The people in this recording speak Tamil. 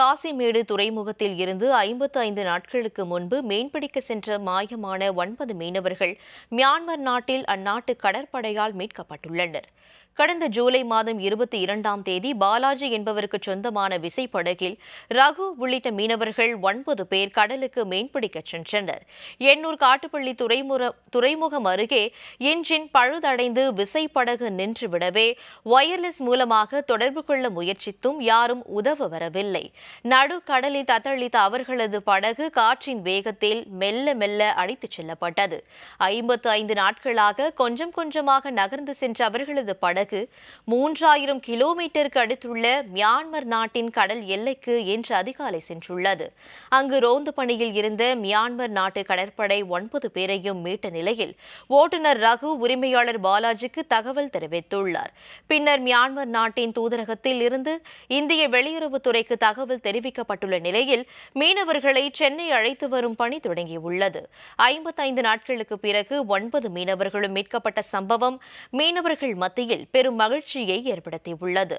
காசிமேடு துறைமுகத்தில் இருந்து ஐம்பத்து ஐந்து நாட்களுக்கு முன்பு மீன்பிடிக்க சென்ற மாயமான ஒன்பது மீனவர்கள் மியான்மர் நாட்டில் அந்நாட்டு கடற்படையால் மீட்கப்பட்டுள்ளனர் கடந்த ஜூலை மாதம் இருபத்தி இரண்டாம் தேதி பாலாஜி என்பவருக்கு சொந்தமான விசைப்படகில் ரகு உள்ளிட்ட மீனவர்கள் ஒன்பது பேர் கடலுக்கு மீன்பிடிக்கச் சென்றனர் எண்ணூர் காட்டுப்பள்ளி துறைமுக துறைமுகம் அருகே இன்ஜின் பழுதடைந்து விசைப்படகு நின்றுவிடவே ஒயர்லெஸ் மூலமாக தொடர்பு கொள்ள முயற்சித்தும் யாரும் உதவ வரவில்லை நடுக்கடலில் தத்தளித்த அவர்களது படகு காற்றின் வேகத்தில் மெல்ல மெல்ல அடித்துச் செல்லப்பட்டது ஐம்பத்து ஐந்து நாட்களாக கொஞ்சம் கொஞ்சமாக நகர்ந்து சென்ற அவர்களது படகு மூன்றாயிரம் கிலோமீட்டருக்கு அடுத்துள்ள மியான்மர் நாட்டின் கடல் எல்லைக்கு இன்று அதிகாலை சென்றுள்ளது அங்கு ரோந்து பணியில் இருந்த மியான்மர் நாட்டு கடற்படை ஒன்பது பேரையும் மீட்ட நிலையில் ஓட்டுநர் ரகு உரிமையாளர் பாலாஜிக்கு தகவல் தெரிவித்துள்ளார் பின்னர் மியான்மர் நாட்டின் தூதரகத்தில் இருந்து இந்திய வெளியுறவுத்துறைக்கு தகவல் தகவல் தெரிவிக்கப்பட்டுள்ள நிலையில் மீனவர்களை சென்னை அழைத்து வரும் பணி தொடங்கியுள்ளது ஐம்பத்தைந்து நாட்களுக்கு பிறகு ஒன்பது மீனவர்களும் மீட்கப்பட்ட சம்பவம் மீனவர்கள் மத்தியில் பெரும் மகிழ்ச்சியை ஏற்படுத்தியுள்ளது